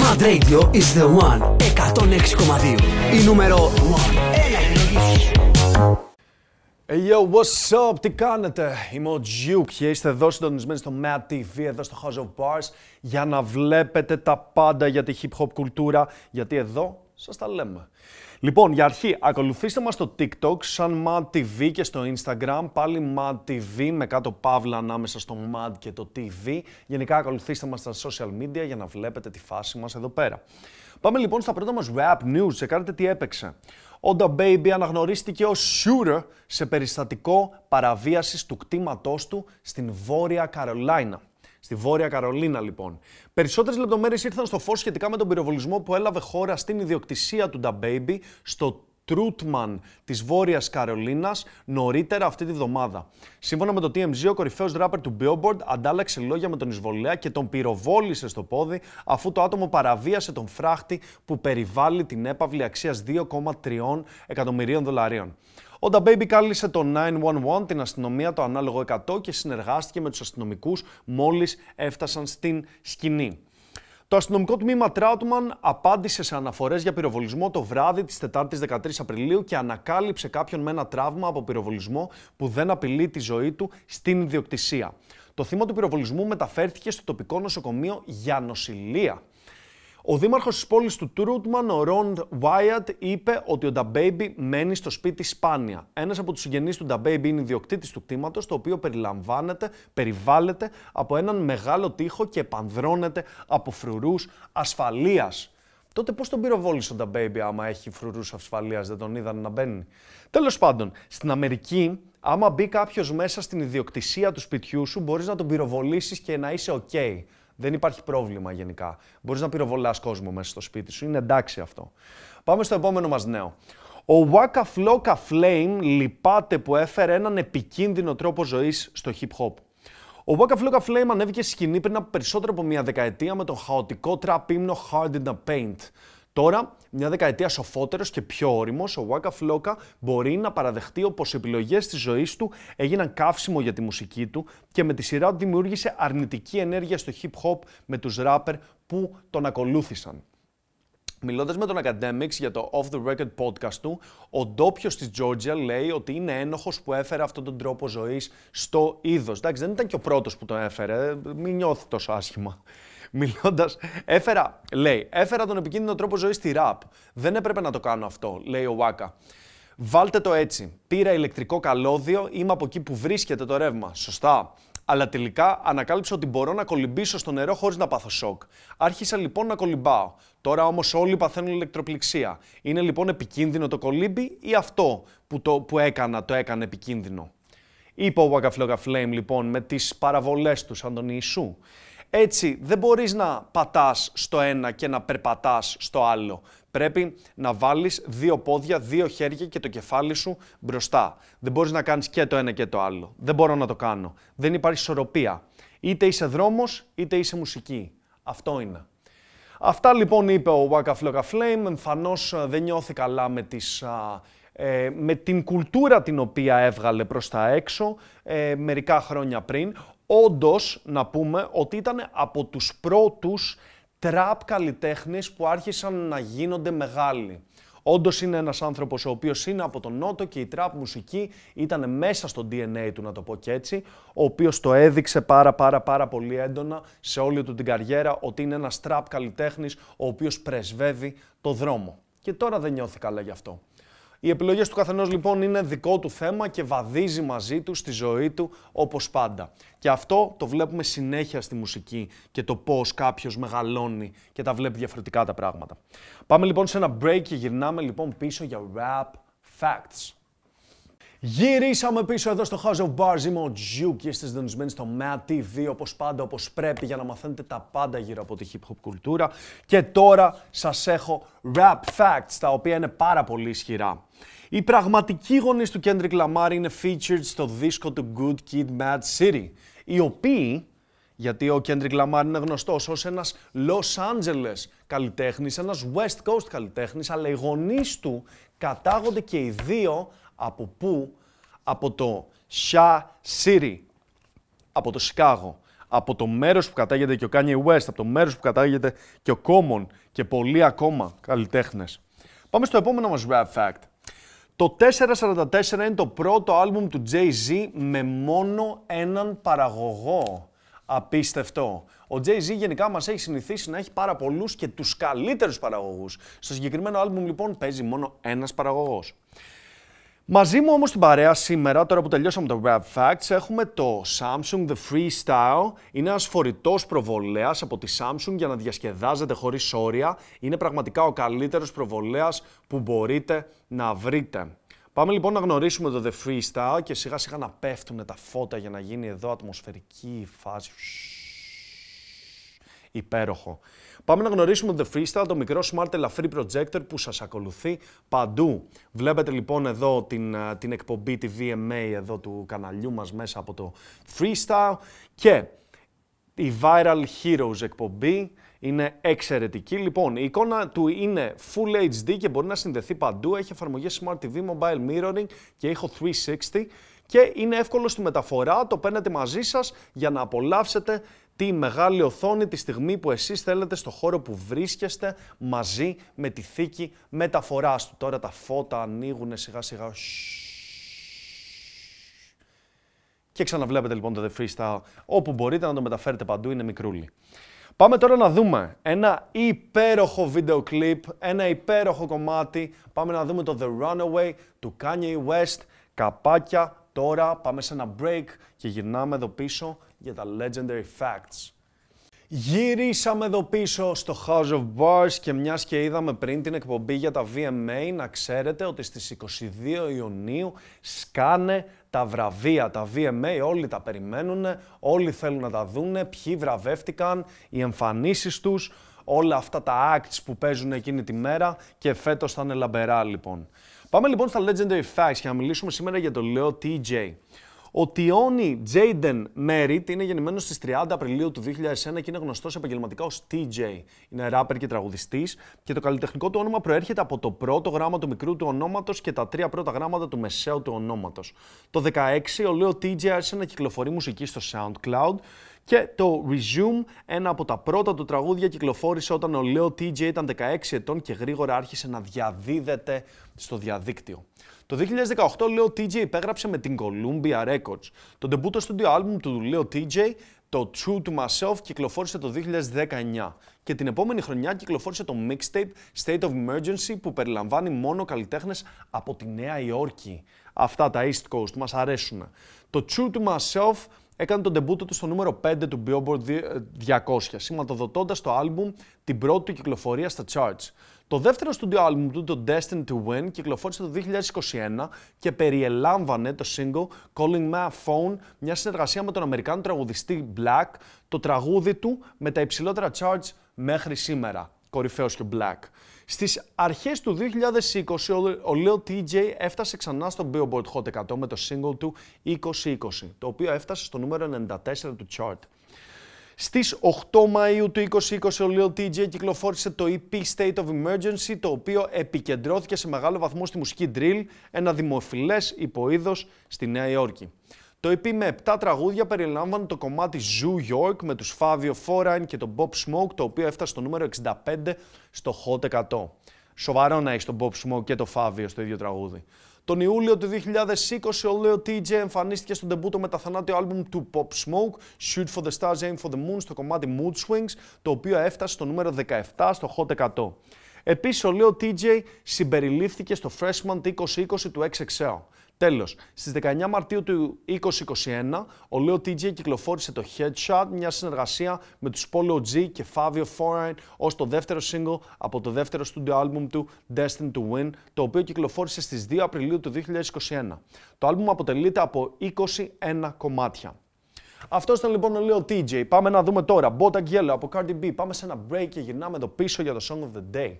Mad Radio is the one 106,2 Η νούμερο 1 Hey ε, yo, what's up, τι κάνετε, είμαι ο Τζιουκ και είστε εδώ συντονισμένοι στο Mad TV, εδώ στο House of Bars για να βλέπετε τα πάντα για τη hip hop κουλτούρα, γιατί εδώ σας τα λέμε. Λοιπόν, για αρχή, ακολουθήστε μας στο TikTok σαν Mad TV και στο Instagram, πάλι Mad TV με κάτω παύλα ανάμεσα στο Mad και το TV. Γενικά, ακολουθήστε μας στα social media για να βλέπετε τη φάση μας εδώ πέρα. Πάμε λοιπόν στα πρώτα μας rap news, τσεκάρετε τι έπαιξε. The Baby αναγνωρίστηκε ως shooter σε περιστατικό παραβίασης του κτήματός του στην Βόρεια Καρολάινα. Στη Βόρεια Καρολίνα, λοιπόν. Περισσότερες λεπτομέρειες ήρθαν στο φως σχετικά με τον πυροβολισμό που έλαβε χώρα στην ιδιοκτησία του DaBaby στο Τρούτμαν της Βόρειας Καρολίνας νωρίτερα αυτή τη βδομάδα. Σύμφωνα με το TMZ, ο κορυφαίος ράπερ του Billboard αντάλλαξε λόγια με τον εισβολέα και τον πυροβόλησε στο πόδι αφού το άτομο παραβίασε τον φράχτη που περιβάλλει την έπαυλη αξίας 2,3 εκατομμυρίων δολαρίων. Ο The Baby κάλεσε το 911, την αστυνομία, το ανάλογο 100 και συνεργάστηκε με τους αστυνομικούς μόλις έφτασαν στην σκηνή. Το αστυνομικό τμήμα Τράουτμαν απάντησε σε αναφορές για πυροβολισμό το βράδυ της 4η 13 Απριλίου και ανακάλυψε κάποιον με ένα τραύμα από πυροβολισμό που δεν απειλεί τη ζωή του στην ιδιοκτησία. Το θύμα του πυροβολισμού μεταφέρθηκε στο τοπικό νοσοκομείο για νοσηλεία. Ο δήμαρχος της πόλης του Τρούτμαν, ο Ροντ Βάιατ, είπε ότι ο Νταμπέιμπι μένει στο σπίτι σπάνια. Ένας από τους συγγενείς του Νταμπέιμπι είναι ιδιοκτήτης του κτήματος, το οποίο περιλαμβάνεται, περιβάλλεται από έναν μεγάλο τοίχο και επανδρώνεται από φρουρούς ασφαλείας. Τότε πώς τον πυροβόλησε ο Νταμπέιμπι, άμα έχει φρουρούς ασφαλείας, δεν τον είδαν να μπαίνει. Τέλος πάντων, στην Αμερική, άμα μπει κάποιος μέσα στην ιδιοκτησία του σπιτιού σου, μπορείς να τον πυροβολήσεις και να είσαι OK. Δεν υπάρχει πρόβλημα γενικά. Μπορείς να πυροβολάς κόσμο μέσα στο σπίτι σου. Είναι εντάξει αυτό. Πάμε στο επόμενο μας νέο. Ο Waka Flocka Flame λυπάται που έφερε έναν επικίνδυνο τρόπο ζωής στο hip hop. Ο Waka Flocka Flame ανέβηκε σκηνή πριν από περισσότερο από μια δεκαετία με τον χαοτικό trap ύμνο Hard in the Paint. Τώρα, μια δεκαετία σοφότερος και πιο όριμος, ο Βάκα Φλόκα μπορεί να παραδεχτεί πως οι επιλογές της ζωής του έγιναν καύσιμο για τη μουσική του και με τη σειρά του δημιούργησε αρνητική ενέργεια στο hip-hop με τους ράπερ που τον ακολούθησαν. Μιλώντας με τον Academics για το Off the Record podcast του, ο ντόπιο της Georgia λέει ότι είναι ένοχος που έφερε αυτόν τον τρόπο ζωής στο είδος. Εντάξει, δεν ήταν και ο πρώτος που το έφερε, ε, μην νιώθει τόσο άσχημα. Μιλώντας, έφερα, λέει, έφερα τον επικίνδυνο τρόπο ζωής στη ραπ. Δεν έπρεπε να το κάνω αυτό, λέει ο Βάκα. Βάλτε το έτσι. Πήρα ηλεκτρικό καλώδιο, είμαι από εκεί που βρίσκεται το ρεύμα. Σωστά. Αλλά τελικά ανακάλυψα ότι μπορώ να κολυμπήσω στο νερό χωρίς να πάθω σοκ. Άρχισα λοιπόν να κολυμπάω. Τώρα όμως όλοι παθαίνουν ηλεκτροπληξία. Είναι λοιπόν επικίνδυνο το κολύμπι ή αυτό που, το, που έκανα το έκανε επικίνδυνο. Είπε ο Waka Flame λοιπόν με τις παραβολές του τον Ιησού. Έτσι δεν μπορείς να πατάς στο ένα και να περπατάς στο άλλο. Πρέπει να βάλεις δύο πόδια, δύο χέρια και το κεφάλι σου μπροστά. Δεν μπορείς να κάνεις και το ένα και το άλλο. Δεν μπορώ να το κάνω. Δεν υπάρχει ισορροπία. Είτε είσαι δρόμος, είτε είσαι μουσική. Αυτό είναι. Αυτά λοιπόν είπε ο Waka Flocka Flame. Εμφανώς ε, δεν νιώθει καλά ε, με την κουλτούρα την οποία έβγαλε προς τα έξω ε, μερικά χρόνια πριν. Όντως να πούμε ότι ήταν από τους πρώτους τραπ καλλιτέχνες που άρχισαν να γίνονται μεγάλοι. Όντως είναι ένας άνθρωπος ο οποίος είναι από τον Νότο και η τραπ μουσική ήταν μέσα στο DNA του, να το πω και έτσι, ο οποίος το έδειξε πάρα πάρα πάρα πολύ έντονα σε όλη του την καριέρα ότι είναι ένας τραπ καλλιτέχνης ο οποίος πρεσβεύει το δρόμο. Και τώρα δεν νιώθει καλά γι' αυτό. Οι επιλογές του καθενός λοιπόν είναι δικό του θέμα και βαδίζει μαζί του στη ζωή του όπως πάντα. Και αυτό το βλέπουμε συνέχεια στη μουσική και το πώς κάποιος μεγαλώνει και τα βλέπει διαφορετικά τα πράγματα. Πάμε λοιπόν σε ένα break και γυρνάμε λοιπόν πίσω για rap facts. Γυρίσαμε πίσω εδώ στο House of Bars, είμαι ο Τζιου και είστε συντονισμένοι στο Mad TV όπως πάντα, όπως πρέπει για να μαθαίνετε τα πάντα γύρω από τη hip hop κουλτούρα και τώρα σας έχω rap facts τα οποία είναι πάρα πολύ ισχυρά. Οι πραγματικοί γονείς του Kendrick Lamar είναι featured στο δίσκο του Good Kid Mad City, οι οποίοι γιατί ο Kendrick Lamar είναι γνωστός ως ένας Los Angeles καλλιτέχνης, ένας West Coast καλλιτέχνης, αλλά οι γονείς του κατάγονται και οι δύο από πού? Από το Σια σιρι από το Σικάγο, από το μέρος που κατάγεται και ο Kanye West, από το μέρος που κατάγεται και ο Κόμον και πολλοί ακόμα καλλιτέχνες. Πάμε στο επόμενο μας Rap Fact. Το 444 είναι το πρώτο άλμπουμ του Jay-Z με μόνο έναν παραγωγό. Απίστευτο. Ο Jay-Z γενικά μας έχει συνηθίσει να έχει πάρα πολλούς και τους καλύτερους παραγωγούς. Στο συγκεκριμένο άλμπουμ λοιπόν παίζει μόνο ένας παραγωγός. Μαζί μου όμως στην παρέα σήμερα, τώρα που τελειώσαμε το Grab Facts, έχουμε το Samsung The Freestyle. Είναι ένας φορητός προβολέας από τη Samsung για να διασκεδάζετε χωρίς όρια. Είναι πραγματικά ο καλύτερος προβολέας που μπορείτε να βρείτε. Πάμε λοιπόν να γνωρίσουμε το The Freestyle και σιγά σιγά να πέφτουν τα φώτα για να γίνει εδώ ατμοσφαιρική φάση υπέροχο. Πάμε να γνωρίσουμε το The Freestyle, το μικρό smart ελαφρύ projector που σας ακολουθεί παντού. Βλέπετε λοιπόν εδώ την, την εκπομπή, τη VMA εδώ του καναλιού μας μέσα από το Freestyle και η Viral Heroes εκπομπή είναι εξαιρετική. Λοιπόν, η εικόνα του είναι Full HD και μπορεί να συνδεθεί παντού. Έχει εφαρμογή Smart TV, Mobile Mirroring και ήχο 360 και είναι εύκολο στη μεταφορά, το παίρνετε μαζί σας για να απολαύσετε τη μεγάλη οθόνη τη στιγμή που εσείς θέλετε στο χώρο που βρίσκεστε μαζί με τη θήκη μεταφοράς του. Τώρα τα φώτα ανοίγουν σιγά σιγά. Και ξαναβλέπετε λοιπόν το The Freestyle. Όπου μπορείτε να το μεταφέρετε παντού είναι μικρούλι. Πάμε τώρα να δούμε ένα υπέροχο βίντεο κλιπ, ένα υπέροχο κομμάτι. Πάμε να δούμε το The Runaway του Kanye West. Καπάκια Τώρα πάμε σε ένα break και γυρνάμε εδώ πίσω για τα Legendary Facts. Γυρίσαμε εδώ πίσω στο House of Bars και μιας και είδαμε πριν την εκπομπή για τα VMA να ξέρετε ότι στις 22 Ιουνίου σκάνε τα βραβεία, τα VMA, όλοι τα περιμένουν, όλοι θέλουν να τα δούνε, ποιοι βραβεύτηκαν, οι εμφανίσεις τους, όλα αυτά τα acts που παίζουν εκείνη τη μέρα και φέτος θα είναι λαμπερά λοιπόν. Πάμε λοιπόν στα Legendary Facts και να μιλήσουμε σήμερα για τον Leo TJ. Ο Τιόνι Τζέιντεν Μέριτ είναι γεννημένος στις 30 Απριλίου του 2001 και είναι γνωστός επαγγελματικά ως TJ. Είναι ράπερ και τραγουδιστής και το καλλιτεχνικό του όνομα προέρχεται από το πρώτο γράμμα του μικρού του ονόματος και τα τρία πρώτα γράμματα του μεσαίου του ονόματος. Το 16 ο Λέο TJ άρχισε να κυκλοφορεί μουσική στο SoundCloud και το Resume, ένα από τα πρώτα του τραγούδια, κυκλοφόρησε όταν ο Λέο TJ ήταν 16 ετών και γρήγορα άρχισε να διαδίδεται στο διαδίκτυο. Το 2018 Leo TJ υπέγραψε με την Columbia Records. Το στο studio album του Leo TJ, το True to Myself, κυκλοφόρησε το 2019 και την επόμενη χρονιά κυκλοφόρησε το mixtape State of Emergency που περιλαμβάνει μόνο καλλιτέχνες από τη Νέα Υόρκη. Αυτά τα East Coast μας αρέσουν. Το True to Myself έκανε τον τεμπούτο του στο νούμερο 5 του Billboard 200, ε, σηματοδοτώντας το album την πρώτη κυκλοφορία στα charts. Το δεύτερο στούντιο άλμπουμ του, το Destined to Win, κυκλοφόρησε το 2021 και περιελάμβανε το single Calling My Phone, μια συνεργασία με τον Αμερικάνο τραγουδιστή Black, το τραγούδι του με τα υψηλότερα charts μέχρι σήμερα. Κορυφαίος και Black. Στις αρχές του 2020, ο Lil TJ έφτασε ξανά στο Billboard Hot 100 με το single του 2020, το οποίο έφτασε στο νούμερο 94 του chart. Στις 8 Μαΐου του 2020 ο Lil TJ κυκλοφόρησε το EP State of Emergency το οποίο επικεντρώθηκε σε μεγάλο βαθμό στη μουσική drill, ένα δημοφιλές υποείδος στη Νέα Υόρκη. Το EP με 7 τραγούδια περιλάμβανε το κομμάτι Zoo York με τους Fabio Foreign και τον Bob Smoke το οποίο έφτασε στο νούμερο 65 στο Hot 100. Σοβαρό να έχεις τον Bob Smoke και το Fabio στο ίδιο τραγούδι. Τον Ιούλιο του 2020 ο Leo TJ εμφανίστηκε στον τεμπούτο με τα θανάτιο άλμπουμ του Pop Smoke, Shoot for the Stars, Aim for the Moon στο κομμάτι Mood Swings, το οποίο έφτασε στο νούμερο 17 στο Hot 100. Επίσης, ο Λέο TJ συμπεριλήφθηκε στο Freshman 2020 του XXL. Τέλος, στις 19 Μαρτίου του 2021, ο Leo TJ κυκλοφόρησε το Headshot, μια συνεργασία με τους Polo G και Fabio Foreign ως το δεύτερο single από το δεύτερο studio album του Destined to Win, το οποίο κυκλοφόρησε στις 2 Απριλίου του 2021. Το album αποτελείται από 21 κομμάτια. Αυτός ήταν λοιπόν ο Leo TJ. Πάμε να δούμε τώρα Botak Yellow από Cardi B. Πάμε σε ένα break και γυρνάμε εδώ πίσω για το Song of the Day.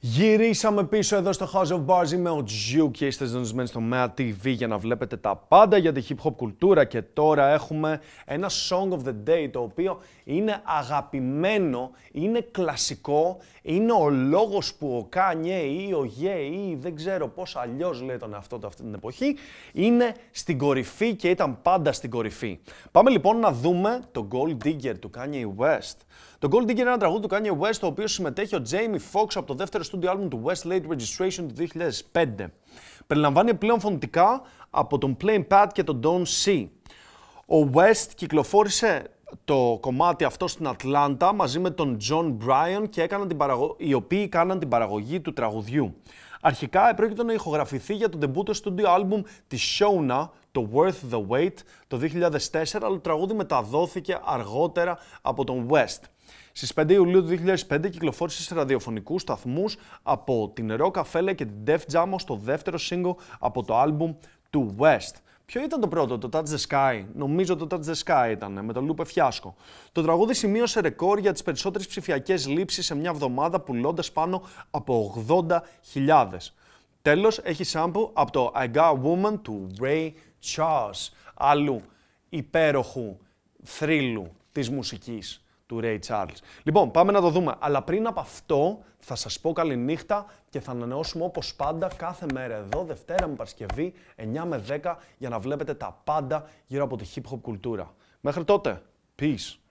Γυρίσαμε πίσω εδώ στο House of Bars, είμαι ο Τζιου και είστε ζωντανισμένοι στο MEA TV για να βλέπετε τα πάντα για τη hip hop κουλτούρα και τώρα έχουμε ένα Song of the Day το οποίο είναι αγαπημένο, είναι κλασικό, είναι ο λόγος που ο Κάνιε ή ο Γε ή δεν ξέρω πώς αλλιώς λέει τον αυτό του αυτή την εποχή, είναι στην κορυφή και ήταν πάντα στην κορυφή. Πάμε λοιπόν να δούμε το Gold Digger του Kanye West. Το Gold Digger είναι ένα τραγούδι του Kanye West, το οποίο συμμετέχει ο Jamie Foxx από το δεύτερο στούντιο άλμπουμ του West Late Registration του 2005. Περιλαμβάνει πλέον φωνητικά από τον Plain Pat και τον Don't See. Ο West κυκλοφόρησε το κομμάτι αυτό στην Ατλάντα μαζί με τον Τζον Μπράιον και έκαναν την παραγω... οι οποίοι κάναν την παραγωγή του τραγουδιού. Αρχικά επρόκειτο να ηχογραφηθεί για το στο studio album της Shona, το Worth the Wait, το 2004, αλλά το τραγούδι μεταδόθηκε αργότερα από τον West. Στις 5 Ιουλίου του 2005 κυκλοφόρησε σε ραδιοφωνικούς σταθμούς από την Rock και την Def Jam το δεύτερο σύγκο από το άλμπουμ του West. Ποιο ήταν το πρώτο, το Touch the Sky. Νομίζω το Touch the Sky ήταν, με το Λούπε Φιάσκο. Το τραγούδι σημείωσε ρεκόρ για τις περισσότερες ψηφιακές λήψεις σε μια εβδομάδα, πουλώντας πάνω από 80.000. Τέλος, έχει σαμπο από το I Got a Woman του Ray Charles, άλλου υπέροχου θρύλου της μουσικής του Ray Charles. Λοιπόν, πάμε να το δούμε. Αλλά πριν από αυτό, θα σας πω καληνύχτα και θα ανανεώσουμε όπως πάντα κάθε μέρα εδώ, Δευτέρα με Παρασκευή, 9 με 10, για να βλέπετε τα πάντα γύρω από τη hip-hop κουλτούρα. Μέχρι τότε, peace!